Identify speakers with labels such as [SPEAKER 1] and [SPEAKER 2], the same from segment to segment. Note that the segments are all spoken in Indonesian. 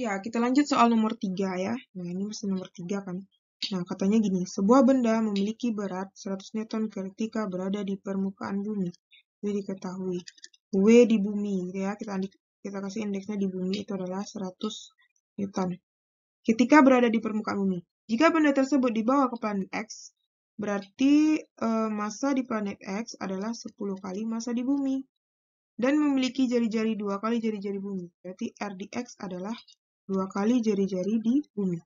[SPEAKER 1] Ya, kita lanjut soal nomor 3 ya. Nah, ini masih nomor 3 kan. Nah, katanya gini, sebuah benda memiliki berat 100 Newton ketika berada di permukaan bumi. Jadi diketahui. W di bumi, gitu ya. Kita, kita kasih indeksnya di bumi itu adalah 100 Newton. Ketika berada di permukaan bumi. Jika benda tersebut dibawa ke planet X, berarti e, eh, masa di planet X adalah 10 kali masa di bumi. Dan memiliki jari-jari dua kali jari-jari bumi. Berarti R di X adalah dua kali jari-jari di bumi.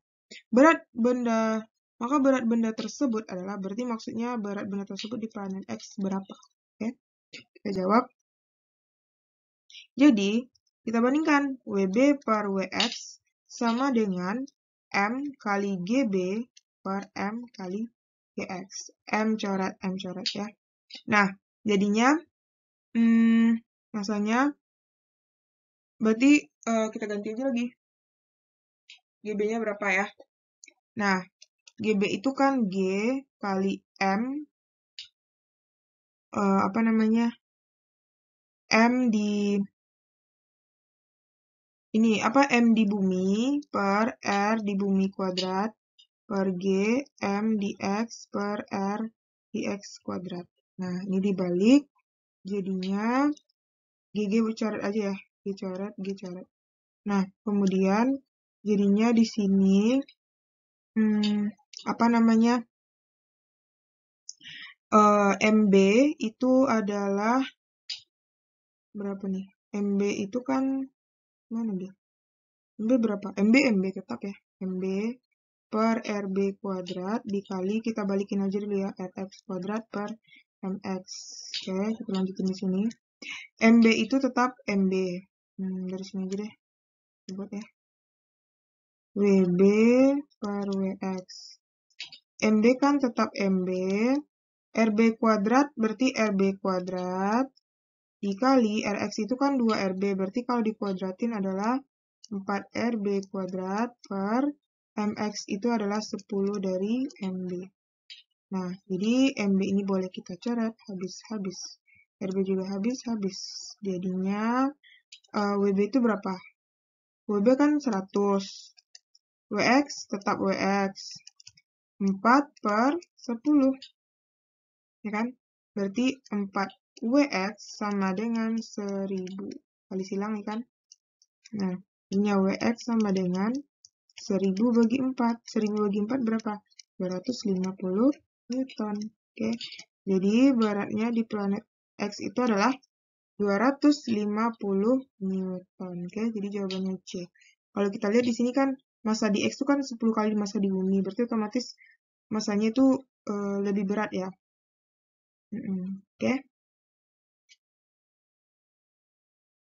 [SPEAKER 1] Berat benda, maka berat benda tersebut adalah berarti maksudnya berat benda tersebut di planet X berapa? Oke, kita jawab. Jadi, kita bandingkan WB per WX sama dengan M kali GB per M kali GX. M coret, M coret ya. Nah, jadinya hmm, masanya berarti uh, kita ganti aja lagi GB-nya berapa ya. Nah, GB itu kan G kali M, uh, apa namanya, M di, ini apa, M di bumi per R di bumi kuadrat per G, M di X per R di X kuadrat. Nah, ini dibalik, jadinya GG coret aja ya, G coret, G coret. Nah, kemudian Jadinya di sini, hmm, apa namanya, uh, eh, MB itu adalah berapa nih? MB itu kan mana dia? MB berapa? MB MB tetap ya. MB per RB kuadrat dikali kita balikin aja dulu ya RX kuadrat per MX. Oke, kita lanjutin di sini. MB itu tetap MB. Hmm, dari sini aja deh. Buat ya. WB per WX. MB kan tetap MB. RB kuadrat berarti RB kuadrat dikali RX itu kan 2RB. Berarti kalau dikuadratin adalah 4RB kuadrat per MX itu adalah 10 dari MB. Nah, jadi MB ini boleh kita coret habis-habis. RB juga habis-habis. Jadinya uh, eh, WB itu berapa? WB kan 100. WX tetap WX. 4 per 10. Ya kan? Berarti 4 WX sama dengan 1000. Kali silang ya kan? Nah, ini WX sama dengan 1000 bagi 4. 1000 bagi 4 berapa? 250 Newton. Oke. Jadi beratnya di planet X itu adalah 250 Newton. Oke, jadi jawabannya C. Kalau kita lihat di sini kan masa di X itu kan 10 kali masa di bumi, berarti otomatis masanya itu uh, eh, lebih berat ya. Mm -mm. Oke. Okay.